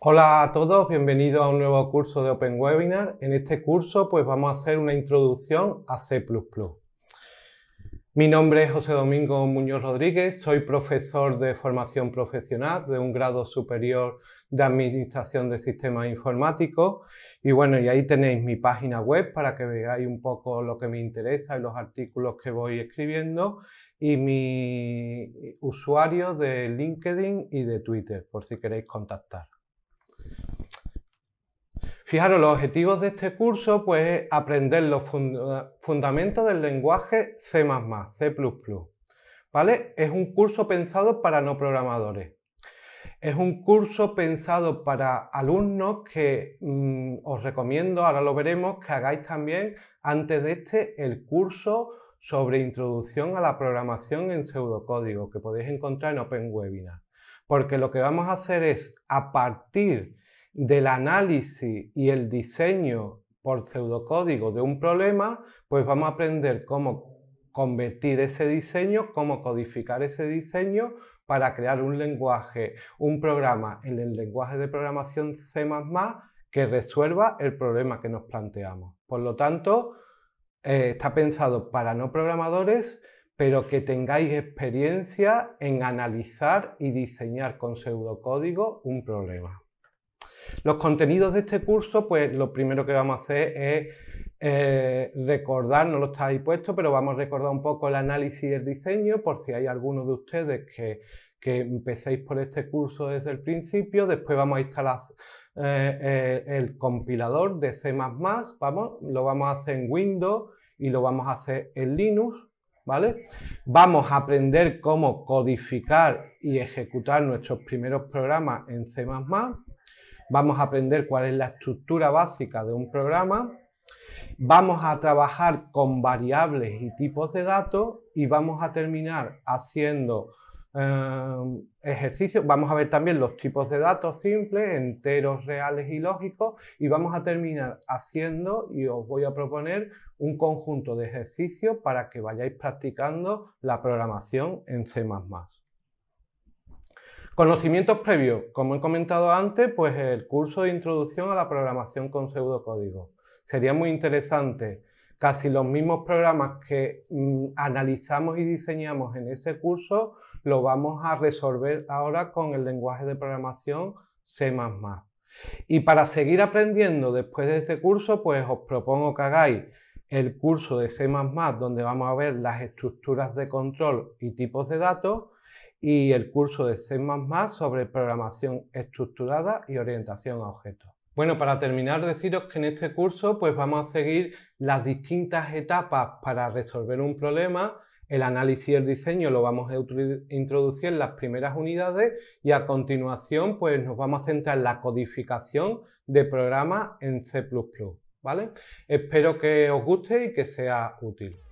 Hola a todos, bienvenidos a un nuevo curso de Open Webinar. En este curso pues vamos a hacer una introducción a C++. Mi nombre es José Domingo Muñoz Rodríguez, soy profesor de formación profesional de un grado superior de Administración de Sistemas Informáticos y bueno, y ahí tenéis mi página web para que veáis un poco lo que me interesa y los artículos que voy escribiendo y mi usuario de LinkedIn y de Twitter por si queréis contactar. Fijaros, los objetivos de este curso pues es aprender los fundamentos del lenguaje C++, C++. ¿Vale? Es un curso pensado para no programadores. Es un curso pensado para alumnos que mm, os recomiendo, ahora lo veremos, que hagáis también antes de este el curso sobre introducción a la programación en pseudocódigo que podéis encontrar en Open Webinar. Porque lo que vamos a hacer es, a partir del análisis y el diseño por pseudocódigo de un problema, pues vamos a aprender cómo convertir ese diseño, cómo codificar ese diseño para crear un lenguaje, un programa en el lenguaje de programación C++ que resuelva el problema que nos planteamos. Por lo tanto, eh, está pensado para no programadores, pero que tengáis experiencia en analizar y diseñar con pseudocódigo un problema. Los contenidos de este curso, pues lo primero que vamos a hacer es eh, recordar, no lo está ahí puesto, pero vamos a recordar un poco el análisis y el diseño, por si hay alguno de ustedes que, empecéis por este curso desde el principio. Después vamos a instalar eh, eh, el compilador de C++, vamos, lo vamos a hacer en Windows y lo vamos a hacer en Linux. ¿Vale? Vamos a aprender cómo codificar y ejecutar nuestros primeros programas en C++, Vamos a aprender cuál es la estructura básica de un programa. Vamos a trabajar con variables y tipos de datos y vamos a terminar haciendo eh, ejercicios. Vamos a ver también los tipos de datos simples, enteros, reales y lógicos y vamos a terminar haciendo y os voy a proponer un conjunto de ejercicios para que vayáis practicando la programación en C++. Conocimientos previos. Como he comentado antes, pues el curso de introducción a la programación con pseudocódigo. Sería muy interesante. Casi los mismos programas que mm, analizamos y diseñamos en ese curso lo vamos a resolver ahora con el lenguaje de programación C++. Y para seguir aprendiendo después de este curso, pues os propongo que hagáis el curso de C++ donde vamos a ver las estructuras de control y tipos de datos y el curso de C++ sobre programación estructurada y orientación a objetos. Bueno, para terminar deciros que en este curso pues vamos a seguir las distintas etapas para resolver un problema. El análisis y el diseño lo vamos a introducir en las primeras unidades y a continuación pues nos vamos a centrar en la codificación de programas en C++, ¿vale? Espero que os guste y que sea útil.